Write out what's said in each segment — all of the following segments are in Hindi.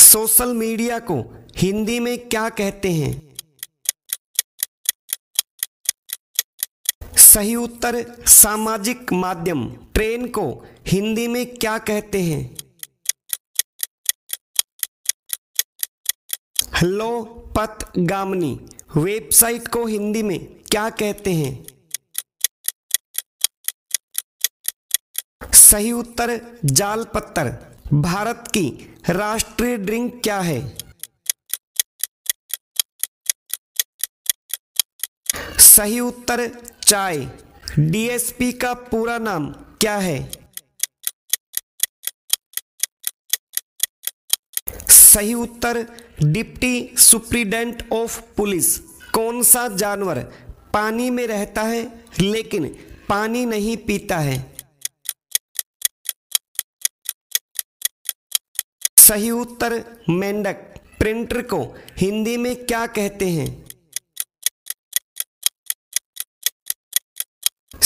सोशल मीडिया को हिंदी में क्या कहते हैं सही उत्तर सामाजिक माध्यम ट्रेन को हिंदी में क्या कहते हैं हेलो पथ गामनी वेबसाइट को हिंदी में क्या कहते हैं सही उत्तर जाल पत्थर भारत की राष्ट्रीय ड्रिंक क्या है सही उत्तर चाय डीएसपी का पूरा नाम क्या है सही उत्तर डिप्टी सुप्रीडेंट ऑफ पुलिस कौन सा जानवर पानी में रहता है लेकिन पानी नहीं पीता है सही उत्तर मेंढक प्रिंटर को हिंदी में क्या कहते हैं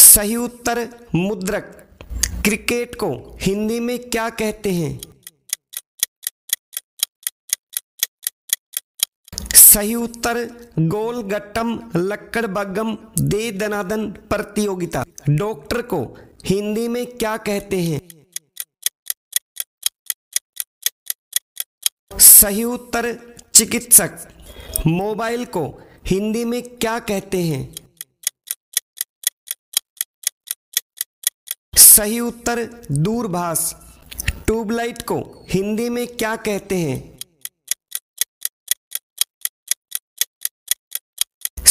सही उत्तर मुद्रक क्रिकेट को हिंदी में क्या कहते हैं सही उत्तर गोल गट्टम लक्कड़ बगम दे दनादन प्रतियोगिता डॉक्टर को हिंदी में क्या कहते हैं सही उत्तर चिकित्सक मोबाइल को हिंदी में क्या कहते हैं सही उत्तर दूरभाष ट्यूबलाइट को हिंदी में क्या कहते हैं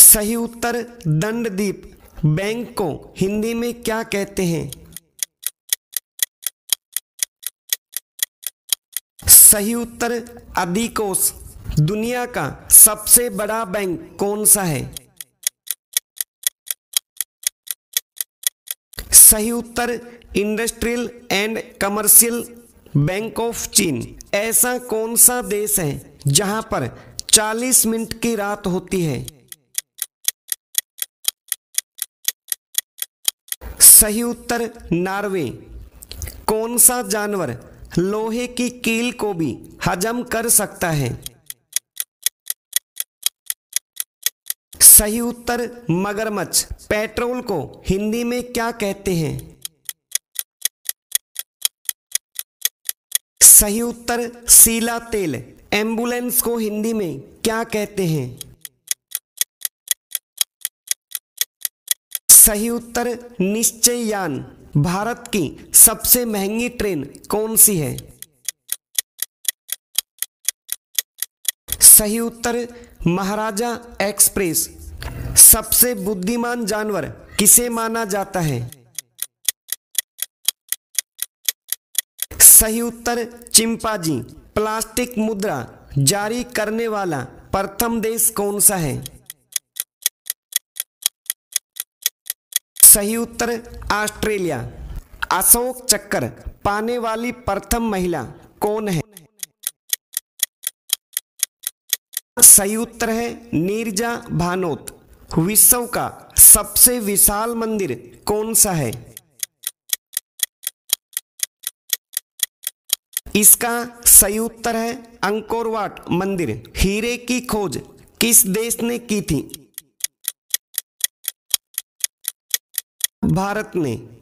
सही उत्तर दंडदीप बैंक को हिंदी में क्या कहते हैं सही उत्तर अधिकोष दुनिया का सबसे बड़ा बैंक कौन सा है सही उत्तर industrial and commercial bank of चीन ऐसा कौन सा देश है जहां पर 40 मिनट की रात होती है सही उत्तर नॉर्वे कौन सा जानवर लोहे की कील को भी हजम कर सकता है सही उत्तर मगरमच्छ पेट्रोल को हिंदी में क्या कहते हैं सही उत्तर सीला तेल एम्बुलेंस को हिंदी में क्या कहते हैं सही उत्तर निश्चय यान भारत की सबसे महंगी ट्रेन कौन सी है सही उत्तर महाराजा एक्सप्रेस सबसे बुद्धिमान जानवर किसे माना जाता है सही उत्तर चिंपाजी प्लास्टिक मुद्रा जारी करने वाला प्रथम देश कौन सा है सही उत्तर ऑस्ट्रेलिया अशोक चक्कर पाने वाली प्रथम महिला कौन है सही उत्तर है नीरजा भानोत विश्व का सबसे विशाल मंदिर कौन सा है इसका सही उत्तर है अंकोरवाट मंदिर हीरे की खोज किस देश ने की थी भारत में